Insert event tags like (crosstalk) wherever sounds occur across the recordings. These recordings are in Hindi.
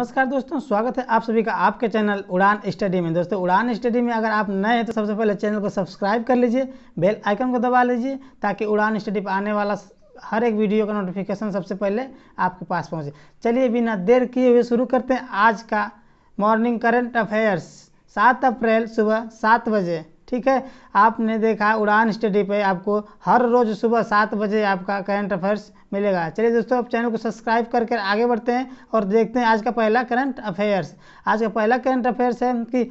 नमस्कार दोस्तों स्वागत है आप सभी का आपके चैनल उड़ान स्टडी में दोस्तों उड़ान स्टडी में अगर आप नए हैं तो सबसे पहले चैनल को सब्सक्राइब कर लीजिए बेल आइकन को दबा लीजिए ताकि उड़ान स्टडी पर आने वाला हर एक वीडियो का नोटिफिकेशन सबसे पहले आपके पास पहुंचे चलिए बिना देर किए हुए शुरू करते हैं आज का मॉर्निंग करंट अफेयर्स सात अप्रैल सुबह सात बजे ठीक है आपने देखा उड़ान स्टडी पे आपको हर रोज़ सुबह सात बजे आपका करंट अफेयर्स मिलेगा चलिए दोस्तों आप चैनल को सब्सक्राइब करके आगे बढ़ते हैं और देखते हैं आज का पहला करंट अफेयर्स आज का पहला करंट अफेयर्स है कि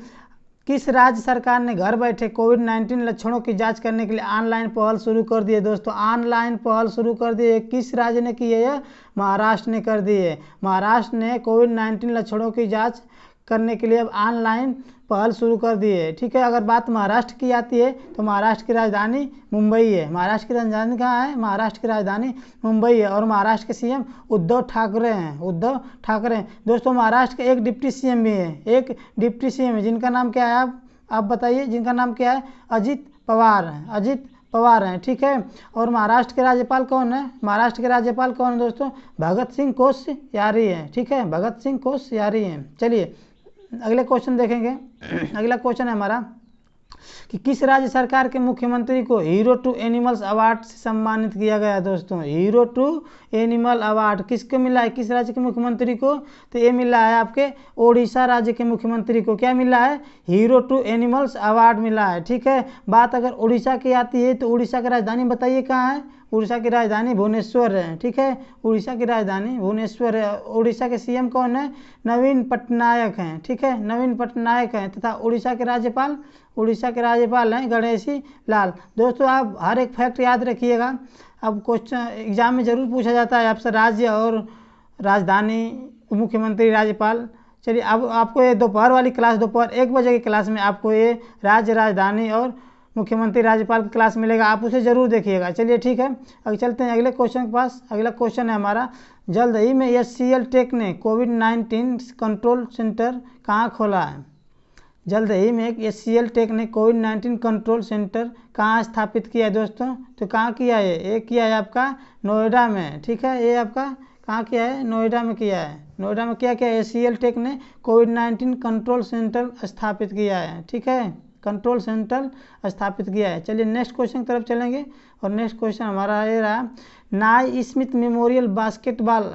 किस राज्य सरकार ने घर बैठे कोविड 19 लक्षणों की जांच करने के लिए ऑनलाइन पहल शुरू कर दिए दोस्तों ऑनलाइन पहल शुरू कर दिए किस राज्य ने की है महाराष्ट्र ने कर दी है महाराष्ट्र ने कोविड 19 लक्षणों की जांच करने के लिए अब ऑनलाइन पहल शुरू कर दिए है ठीक है अगर बात महाराष्ट्र की आती है तो महाराष्ट्र की राजधानी मुंबई है महाराष्ट्र की राजधानी कहाँ है महाराष्ट्र की राजधानी मुंबई है और महाराष्ट्र के सीएम उद्धव ठाकरे हैं उद्धव ठाकरे हैं दोस्तों महाराष्ट्र के एक डिप्टी सीएम भी हैं एक डिप्टी सीएम है जिनका नाम क्या है आप आप बताइए जिनका नाम क्या है अजित पवार हैं अजित पवार हैं ठीक है और महाराष्ट्र के राज्यपाल कौन है महाराष्ट्र के राज्यपाल कौन है दोस्तों भगत सिंह कोश्यारी हैं ठीक है भगत सिंह कोश्यारी हैं चलिए अगले क्वेश्चन देखेंगे (clears throat) अगला क्वेश्चन है हमारा कि किस राज्य सरकार के मुख्यमंत्री को हीरो टू एनिमल्स अवार्ड से सम्मानित किया गया दोस्तों हीरो टू एनिमल अवार्ड किसको मिला है किस राज्य के मुख्यमंत्री को तो ये मिला है आपके ओडिशा राज्य के मुख्यमंत्री को क्या मिला है हीरो टू एनिमल्स अवार्ड मिला है ठीक है बात अगर उड़ीसा की आती है तो उड़ीसा की राजधानी बताइए कहाँ है उड़ीसा की राजधानी भुवनेश्वर है ठीक है उड़ीसा की राजधानी भुवनेश्वर है उड़ीसा के सीएम कौन है नवीन पटनायक हैं ठीक है नवीन पटनायक हैं तथा उड़ीसा के राज्यपाल उड़ीसा के राज्यपाल हैं गणेशी लाल दोस्तों आप हर एक फैक्ट याद रखिएगा अब क्वेश्चन एग्जाम में ज़रूर पूछा जाता है आपसे राज्य और राजधानी मुख्यमंत्री राज्यपाल चलिए अब आपको ये दोपहर वाली क्लास दोपहर एक बजे की क्लास में आपको ये राज्य राजधानी और मुख्यमंत्री राज्यपाल की क्लास मिलेगा आप उसे ज़रूर देखिएगा चलिए ठीक है अब चलते हैं अगले क्वेश्चन के पास अगला क्वेश्चन है हमारा जल्द ही में एस सी एल टेक ने कोविड नाइन्टीन कंट्रोल सेंटर कहाँ खोला है जल्द ही में एस सी एल टेक ने कोविड नाइन्टीन कंट्रोल सेंटर कहाँ स्थापित किया है दोस्तों तो कहाँ किया है ये किया है आपका नोएडा में ठीक है ये आपका कहाँ किया है नोएडा में किया है नोएडा में क्या किया है एस सी एल टेक ने कोविड नाइन्टीन कंट्रोल सेंटर स्थापित किया है ठीक है कंट्रोल सेंटर स्थापित किया है चलिए नेक्स्ट क्वेश्चन की तरफ चलेंगे और नेक्स्ट क्वेश्चन हमारा ये रहा Naismith memorial basketball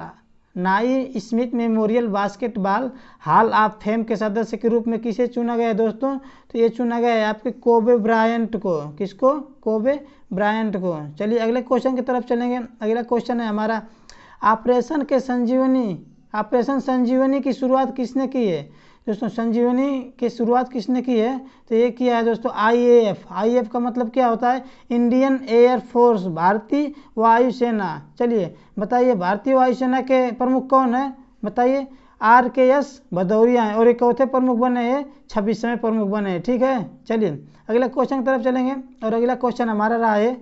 Naismith memorial basketball hall आप फेम के सदस्य के रूप में किसे चुना गया है दोस्तों तो ये चुना गया है आपके कोबे ब्रायंट को किसको कोबे ब्रायंट को चलिए अगले क्वेश्चन की तरफ चलेंगे अगला क्वेश्चन है हमारा ऑपरेशन के संजीवनी ऑपरेशन संजीवनी की शुरुआत किसने की है दोस्तों संजीवनी की शुरुआत किसने की है तो ये किया है दोस्तों आईएएफ आईएएफ का मतलब क्या होता है इंडियन एयर फोर्स भारतीय वायुसेना चलिए बताइए भारतीय वायुसेना के प्रमुख कौन है बताइए आर के एस भदौरिया हैं और ये चौथे प्रमुख बने हैं छब्बीसवें प्रमुख बने हैं ठीक है चलिए अगला क्वेश्चन की तरफ चलेंगे और अगला क्वेश्चन हमारा रहा है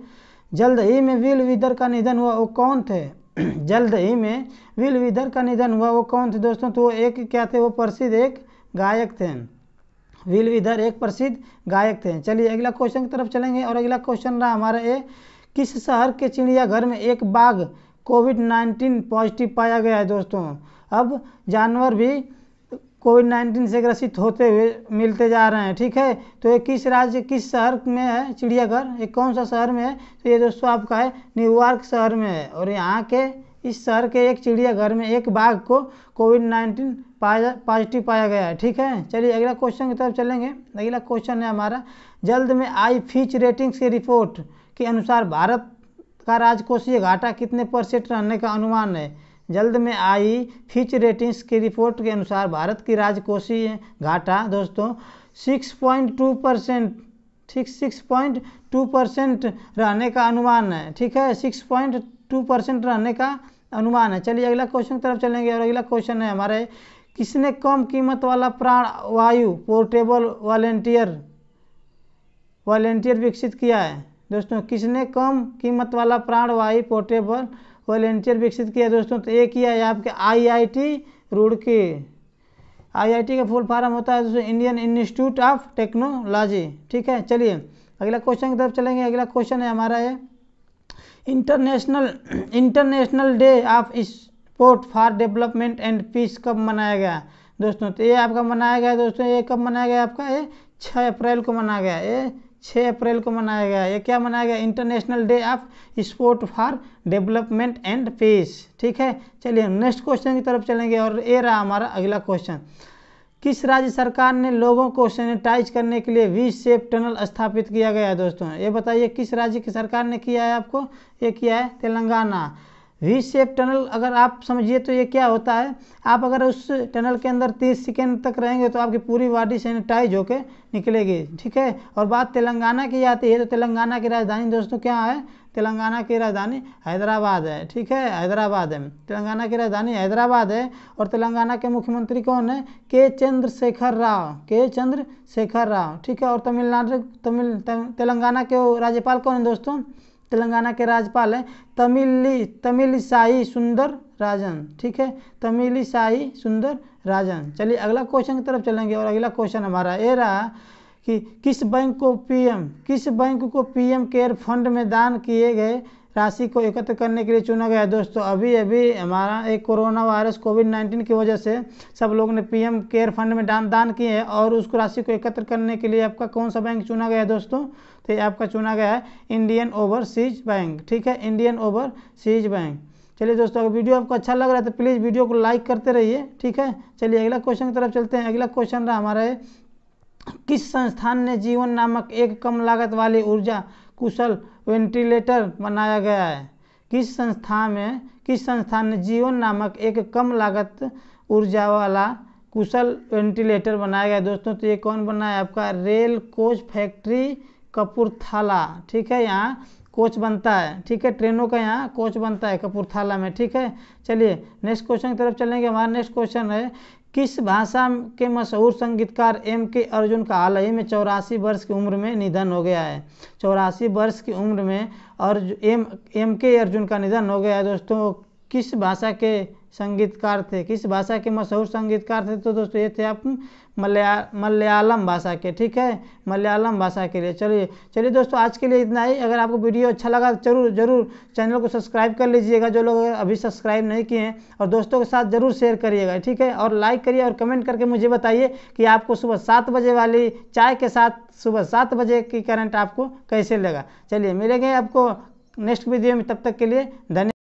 जल्द ही में विल विदर का निधन हुआ वो कौन थे (clears throat) जल्द ही में विल विदर का निधन हुआ वो कौन थे दोस्तों तो वो एक क्या थे वो प्रसिद्ध एक गायक थे विल विधर एक प्रसिद्ध गायक थे चलिए अगला क्वेश्चन की तरफ चलेंगे और अगला क्वेश्चन रहा हमारा ये किस शहर के चिड़ियाघर में एक बाघ कोविड नाइन्टीन पॉजिटिव पाया गया है दोस्तों अब जानवर भी कोविड नाइन्टीन से ग्रसित होते हुए मिलते जा रहे हैं ठीक है तो ये किस राज्य किस शहर में है चिड़ियाघर ये कौन सा शहर में है तो ये दोस्तों आपका है न्यूयॉर्क शहर में है और यहाँ के इस शहर के एक चिड़ियाघर में एक बाघ को कोविड नाइन्टीन पाया पॉजिटिव पाया गया है ठीक है चलिए अगला क्वेश्चन की तरफ चलेंगे अगला क्वेश्चन है हमारा जल्द में आई फीच रेटिंग्स की रिपोर्ट के अनुसार भारत का राजकोषीय घाटा कितने परसेंट रहने का अनुमान है जल्द में आई फिच रेटिंग्स की रिपोर्ट के अनुसार भारत की राजकोषीय घाटा दोस्तों टू परसेंट ठीक टू परसेंट रहने का अनुमान है ठीक है पॉइंट टू परसेंट रहने का अनुमान है चलिए अगला क्वेश्चन की तरफ चलेंगे और अगला क्वेश्चन है हमारे किसने कम कीमत वाला प्राण वायु पोर्टेबल वॉलेंटियर वॉलेंटियर विकसित किया है दोस्तों किसने कम कीमत वाला प्राण वायु पोर्टेबल वॉलेंटियर विकसित किया दोस्तों तो ये किया है आपके आईआईटी रुड़की आईआईटी का फुल फॉर्म होता है दोस्तों इंडियन इंस्टीट्यूट ऑफ टेक्नोलॉजी ठीक है चलिए अगला क्वेश्चन की तरफ चलेंगे अगला क्वेश्चन है हमारा है international international day of sport for development and peace कब मनाया गया दोस्तों तो ये आपका मनाया गया दोस्तों ये कब मनाया गया आपका ये छः अप्रैल को मनाया गया ये छः अप्रैल को मनाया गया ये क्या मनाया गया international day of sport for development and peace ठीक है चलिए नेक्स्ट क्वेश्चन की तरफ चलेंगे और ये रहा हमारा अगला क्वेश्चन किस राज्य सरकार ने लोगों को सैनिटाइज करने के लिए वी सेप टनल स्थापित किया गया है दोस्तों ये बताइए किस राज्य की सरकार ने किया है आपको ये किया है तेलंगाना वी शेप टनल अगर आप समझिए तो ये क्या होता है आप अगर उस टनल के अंदर 30 सेकेंड तक रहेंगे तो आपकी पूरी बॉडी सैनिटाइज होकर निकलेगी ठीक है और बात तेलंगाना की आती है तो तेलंगाना की राजधानी दोस्तों क्या है तेलंगाना की राजधानी हैदराबाद है ठीक है हैदराबाद है तेलंगाना की राजधानी हैदराबाद है और तेलंगाना के मुख्यमंत्री कौन है के चंद्रशेखर राव के चंद्रशेखर राव ठीक है और तमिलनाडु तमिल तेलंगाना के राज्यपाल कौन है दोस्तों तेलंगाना के राज्यपाल हैं तमिली तमिलसाई सुंदर राजन ठीक है तमिलसाई सुंदर राजन चलिए अगला क्वेश्चन की तरफ चलेंगे और अगला क्वेश्चन हमारा ये रहा कि किस बैंक को पीएम किस बैंक को पीएम केयर फंड में दान किए गए राशि को एकत्र करने के लिए चुना गया है दोस्तों अभी अभी हमारा एक कोरोना वायरस कोविड नाइन्टीन की वजह से सब लोग ने पीएम केयर फंड में दान दान किए हैं और उसको राशि को एकत्र करने के लिए आपका कौन सा बैंक चुना गया है दोस्तों तो ये आपका चुना गया है इंडियन ओवरसीज बैंक ठीक है इंडियन ओवरसीज बैंक चलिए दोस्तों अगर वीडियो आपको अच्छा लग रहा है तो प्लीज़ वीडियो को लाइक करते रहिए ठीक है चलिए अगला क्वेश्चन की तरफ चलते हैं अगला क्वेश्चन रहा हमारा किस संस्थान ने जीवन नामक एक कम लागत वाली ऊर्जा कुशल वेंटिलेटर बनाया गया है किस संस्था में किस संस्था ने जीवन नामक एक कम लागत ऊर्जा वाला कुशल वेंटिलेटर बनाया गया दोस्तों तो ये कौन बना है आपका रेल कोच फैक्ट्री कपूरथला ठीक है यहाँ कोच बनता है ठीक है ट्रेनों का यहाँ कोच बनता है कपूरथला में ठीक है चलिए नेक्स्ट क्वेश्चन की तरफ चलेंगे हमारा नेक्स्ट क्वेश्चन है किस भाषा के मशहूर संगीतकार एम के अर्जुन का हाल ही में चौरासी वर्ष की उम्र में निधन हो गया है चौरासी वर्ष की उम्र में और एम एम के अर्जुन का निधन हो गया है दोस्तों किस भाषा के संगीतकार थे किस भाषा के मशहूर संगीतकार थे तो दोस्तों ये थे आप मलया मलयालम भाषा के ठीक है मलयालम भाषा के लिए चलिए चलिए दोस्तों आज के लिए इतना ही अगर आपको वीडियो अच्छा लगा तो जरूर जरूर चैनल को सब्सक्राइब कर लीजिएगा जो लोग अभी सब्सक्राइब नहीं किए हैं और दोस्तों के साथ जरूर शेयर करिएगा ठीक है और लाइक करिए और कमेंट करके मुझे बताइए कि आपको सुबह सात बजे वाली चाय के साथ सुबह सात बजे की करंट आपको कैसे लगा चलिए मिलेंगे आपको नेक्स्ट वीडियो में तब तक के लिए धन्यवाद